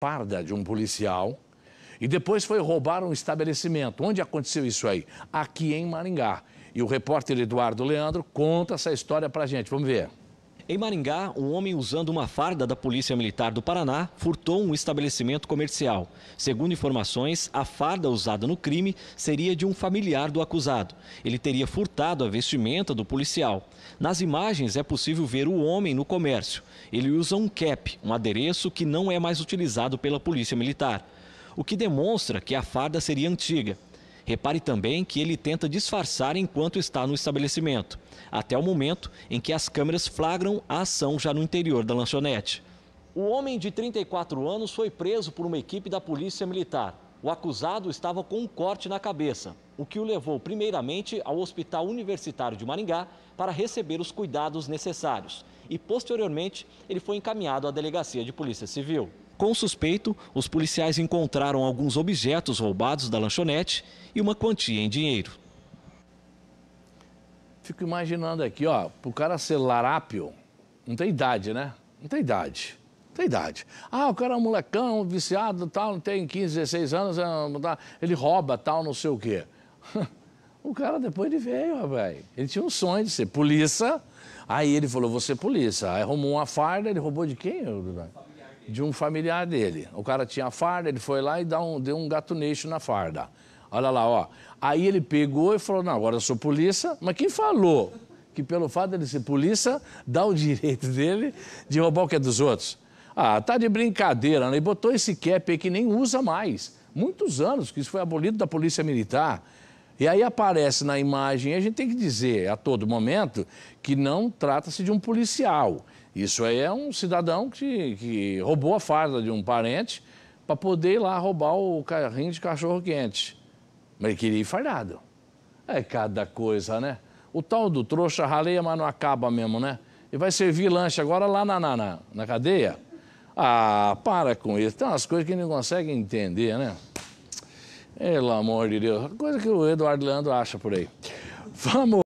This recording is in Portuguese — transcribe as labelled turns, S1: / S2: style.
S1: parda de um policial e depois foi roubar um estabelecimento. Onde aconteceu isso aí?
S2: Aqui em Maringá. E o repórter Eduardo Leandro conta essa história a gente. Vamos ver. Em Maringá, um homem usando uma farda da Polícia Militar do Paraná furtou um estabelecimento comercial. Segundo informações, a farda usada no crime seria de um familiar do acusado. Ele teria furtado a vestimenta do policial. Nas imagens é possível ver o homem no comércio. Ele usa um cap, um adereço que não é mais utilizado pela Polícia Militar. O que demonstra que a farda seria antiga. Repare também que ele tenta disfarçar enquanto está no estabelecimento, até o momento em que as câmeras flagram a ação já no interior da lanchonete. O homem de 34 anos foi preso por uma equipe da Polícia Militar. O acusado estava com um corte na cabeça, o que o levou primeiramente ao Hospital Universitário de Maringá para receber os cuidados necessários. E posteriormente, ele foi encaminhado à delegacia de Polícia Civil. Com o suspeito, os policiais encontraram alguns objetos roubados da lanchonete e uma quantia em dinheiro. Fico imaginando aqui, ó, pro cara ser
S1: larápio, não tem idade, né? Não tem idade. Tem idade. Ah, o cara é um molecão, viciado, tal, tem 15, 16 anos, é, ele rouba, tal, não sei o quê. O cara depois ele veio, rapaz. Ele tinha um sonho de ser polícia. Aí ele falou, vou ser polícia. Aí arrumou uma farda, ele roubou de quem? Né? De um familiar dele. O cara tinha a farda, ele foi lá e deu um gato neixo na farda. Olha lá, ó. Aí ele pegou e falou, não, agora eu sou polícia. Mas quem falou que pelo fato ele ser polícia, dá o direito dele de roubar o que é dos outros? Ah, tá de brincadeira, né? E botou esse cap aí que nem usa mais. Muitos anos que isso foi abolido da Polícia Militar. E aí aparece na imagem, a gente tem que dizer a todo momento que não trata-se de um policial. Isso aí é um cidadão que, que roubou a farda de um parente para poder ir lá roubar o carrinho de cachorro quente. Mas ele queria ir fardado. É cada coisa, né? O tal do trouxa raleia, mas não acaba mesmo, né? E vai servir lanche agora lá na, na, na cadeia. Ah, para com isso. Tem umas coisas que não consegue entender, né? Pelo amor de Deus. Coisa que o Eduardo Leandro acha por aí. Vamos.